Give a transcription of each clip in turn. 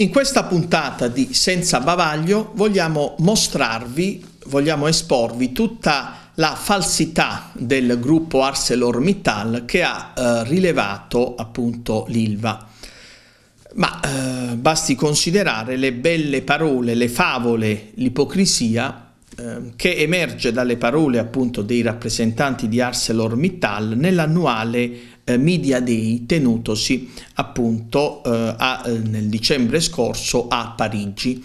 In questa puntata di Senza Bavaglio vogliamo mostrarvi, vogliamo esporvi tutta la falsità del gruppo ArcelorMittal che ha eh, rilevato appunto l'ILVA. Ma eh, basti considerare le belle parole, le favole, l'ipocrisia eh, che emerge dalle parole appunto dei rappresentanti di ArcelorMittal nell'annuale eh, Media Day tenutosi appunto eh, a, eh, nel dicembre scorso a Parigi.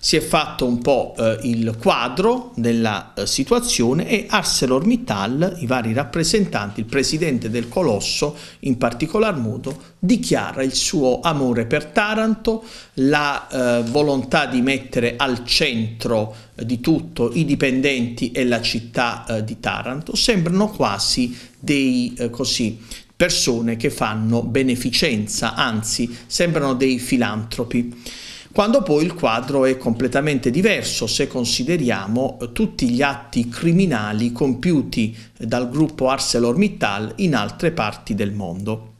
Si è fatto un po' eh, il quadro della eh, situazione e ArcelorMittal, i vari rappresentanti, il presidente del Colosso in particolar modo, dichiara il suo amore per Taranto, la volontà di mettere al centro di tutto i dipendenti e la città eh, di Taranto sembrano quasi dei, eh, così, persone che fanno beneficenza, anzi sembrano dei filantropi quando poi il quadro è completamente diverso se consideriamo eh, tutti gli atti criminali compiuti eh, dal gruppo ArcelorMittal in altre parti del mondo.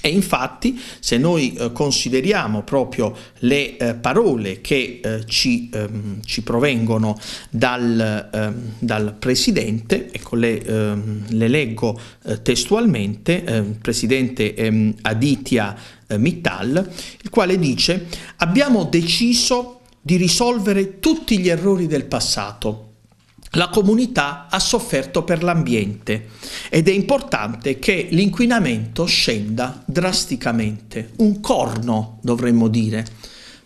E infatti se noi eh, consideriamo proprio le eh, parole che eh, ci, ehm, ci, provengono dal, ehm, dal Presidente, ecco le, ehm, le leggo eh, testualmente, ehm, Presidente ehm, Aditya eh, Mittal, il quale dice abbiamo deciso di risolvere tutti gli errori del passato la comunità ha sofferto per l'ambiente ed è importante che l'inquinamento scenda drasticamente, un corno dovremmo dire,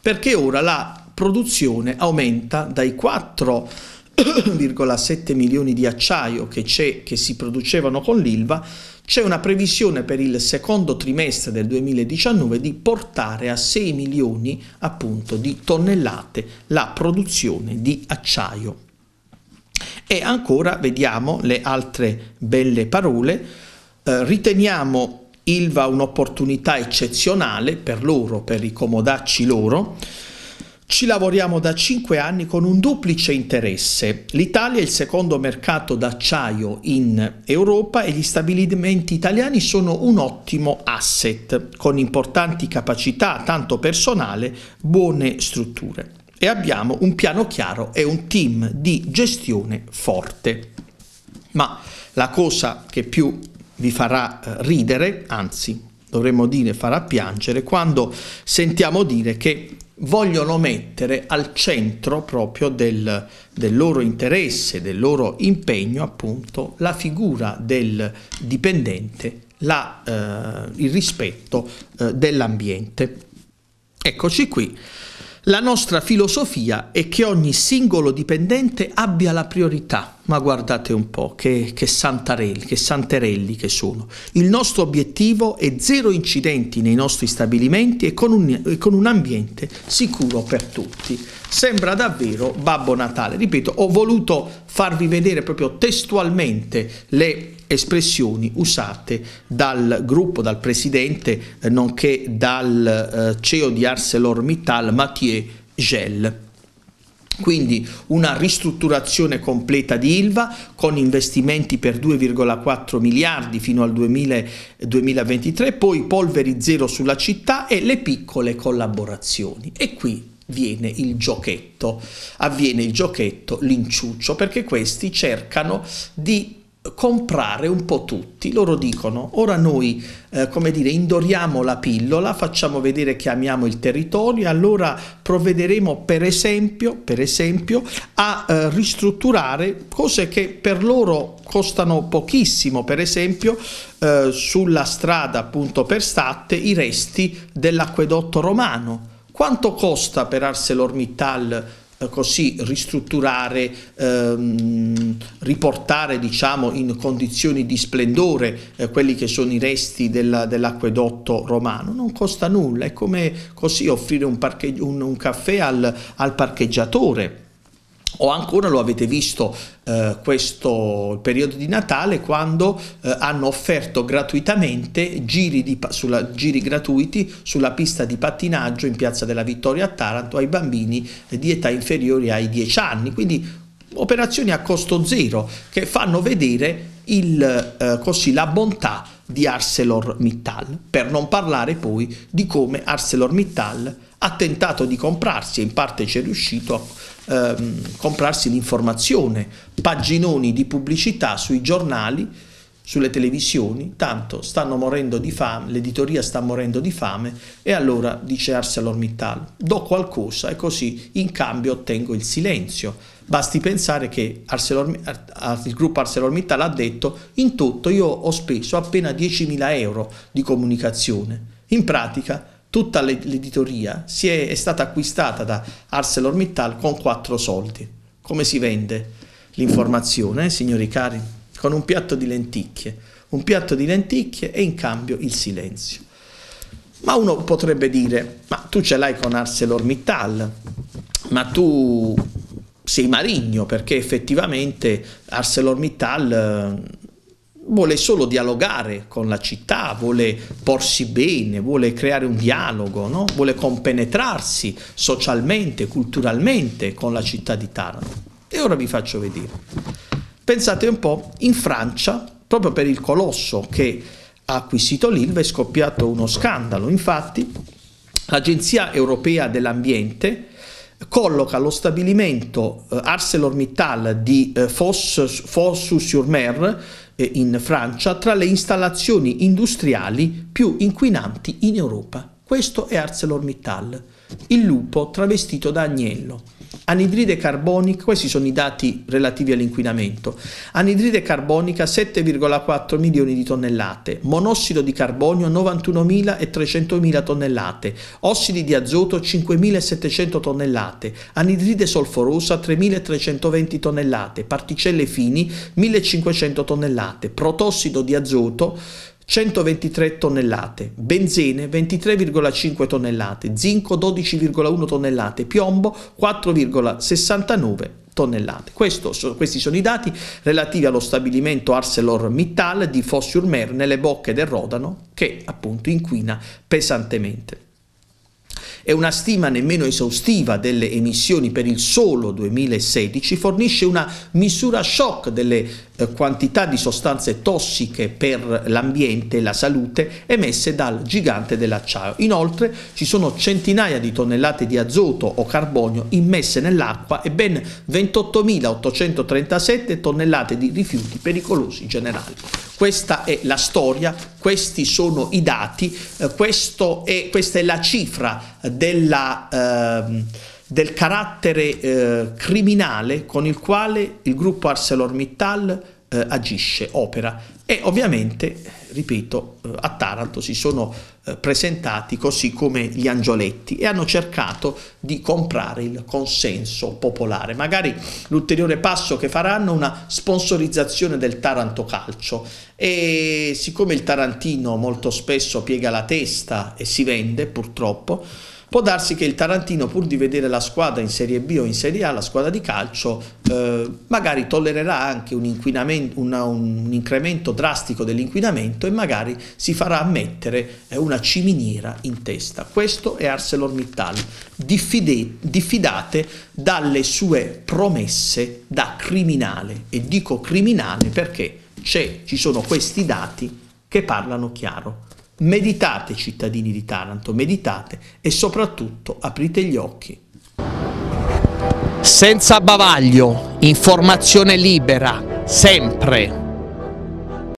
perché ora la produzione aumenta dai 4,7 milioni di acciaio che, che si producevano con l'ILVA, c'è una previsione per il secondo trimestre del 2019 di portare a 6 milioni appunto di tonnellate la produzione di acciaio. E ancora vediamo le altre belle parole. Eh, riteniamo Ilva un'opportunità eccezionale per loro, per ricomodacci loro. Ci lavoriamo da cinque anni con un duplice interesse. L'Italia è il secondo mercato d'acciaio in Europa e gli stabilimenti italiani sono un ottimo asset, con importanti capacità, tanto personale, buone strutture e abbiamo un piano chiaro e un team di gestione forte. Ma la cosa che più vi farà eh, ridere, anzi dovremmo dire farà piangere, quando sentiamo dire che vogliono mettere al centro proprio del, del, loro interesse, del loro impegno, appunto, la figura del dipendente, la, eh, il rispetto eh, dell'ambiente. Eccoci qui la nostra filosofia è che ogni singolo dipendente abbia la priorità ma guardate un po' che, che, santarelli, che santerelli che sono. Il nostro obiettivo è zero incidenti nei nostri stabilimenti e con un, e con un ambiente sicuro per tutti. Sembra davvero Babbo Natale. Ripeto, ho voluto farvi vedere proprio testualmente le espressioni usate dal gruppo, dal presidente, eh, nonché dal eh, CEO di ArcelorMittal, Mathieu Gell. Quindi una ristrutturazione completa di Ilva con investimenti per 2,4 miliardi fino al 2000, 2023, poi polveri zero sulla città e le piccole collaborazioni. E qui viene il giochetto, avviene il giochetto, l'inciuccio, perché questi cercano di comprare un po' tutti. Loro dicono, ora noi, eh, come dire, indoriamo la pillola, facciamo vedere che amiamo il territorio, allora provvederemo per esempio, per esempio a eh, ristrutturare cose che per loro costano pochissimo, per esempio eh, sulla strada appunto per Statte i resti dell'acquedotto romano. Quanto costa per ArcelorMittal così ristrutturare, ehm, riportare diciamo, in condizioni di splendore eh, quelli che sono i resti dell'acquedotto romano. Non costa nulla, è come così offrire un, un, un caffè al, al parcheggiatore o ancora lo avete visto eh, questo periodo di Natale quando eh, hanno offerto gratuitamente giri, di, sulla, giri, gratuiti sulla pista di pattinaggio in Piazza della Vittoria a Taranto ai bambini di età inferiore ai 10 anni, quindi operazioni a costo zero che fanno vedere il, eh, così, la bontà di ArcelorMittal, per non parlare poi di come ArcelorMittal ha tentato di comprarsi, e in parte ci è riuscito, a ehm, comprarsi l'informazione, paginoni di pubblicità sui giornali, sulle televisioni, tanto stanno morendo di fame, l'editoria sta morendo di fame e allora dice ArcelorMittal, do qualcosa e così in cambio ottengo il silenzio Basti pensare che il gruppo ArcelorMittal ha detto in tutto io ho speso appena 10.000 euro di comunicazione. In pratica tutta l'editoria è, è stata acquistata da ArcelorMittal con quattro soldi. Come si vende l'informazione, eh, signori cari? Con un piatto di lenticchie. Un piatto di lenticchie e in cambio il silenzio. Ma uno potrebbe dire, ma tu ce l'hai con ArcelorMittal, ma tu sei marigno perché effettivamente ArcelorMittal eh, vuole solo dialogare con la città, vuole porsi bene, vuole creare un dialogo, no? vuole compenetrarsi socialmente, culturalmente con la città di Taranto. E ora vi faccio vedere. Pensate un po', in Francia, proprio per il colosso che ha acquisito l'Ilva è scoppiato uno scandalo. Infatti, l'Agenzia Europea dell'Ambiente colloca lo stabilimento eh, ArcelorMittal di eh, foss sur mer eh, in Francia tra le installazioni industriali più inquinanti in Europa. Questo è ArcelorMittal il lupo travestito da agnello. Anidride carbonica, questi sono i dati relativi all'inquinamento, anidride carbonica 7,4 milioni di tonnellate, monossido di carbonio 91.000 e 300.000 tonnellate, ossidi di azoto 5.700 tonnellate, anidride solforosa 3.320 tonnellate, particelle fini 1.500 tonnellate, protossido di azoto 123 tonnellate, benzene 23,5 tonnellate, zinco 12,1 tonnellate, piombo 4,69 tonnellate. Questo, questi sono i dati relativi allo stabilimento ArcelorMittal di Fossiurmer nelle bocche del Rodano che appunto inquina pesantemente e una stima nemmeno esaustiva delle emissioni per il solo 2016 fornisce una misura shock delle eh, quantità di sostanze tossiche per l'ambiente e la salute emesse dal gigante dell'acciaio. Inoltre ci sono centinaia di tonnellate di azoto o carbonio immesse nell'acqua e ben 28.837 tonnellate di rifiuti pericolosi generali. Questa è la storia, questi sono i dati, eh, è, questa è la cifra della, eh, del carattere eh, criminale con il quale il gruppo ArcelorMittal eh, agisce, opera e ovviamente ripeto, eh, a Taranto si sono eh, presentati così come gli angioletti e hanno cercato di comprare il consenso popolare. Magari l'ulteriore passo che faranno è una sponsorizzazione del Taranto Calcio e siccome il Tarantino molto spesso piega la testa e si vende purtroppo, Può darsi che il Tarantino, pur di vedere la squadra in Serie B o in Serie A, la squadra di calcio, eh, magari tollererà anche un, una, un incremento drastico dell'inquinamento e magari si farà mettere eh, una ciminiera in testa. Questo è ArcelorMittal. Diffide, diffidate dalle sue promesse da criminale. E dico criminale perché ci sono questi dati che parlano chiaro. Meditate cittadini di Taranto, meditate e soprattutto aprite gli occhi. Senza bavaglio, informazione libera, sempre.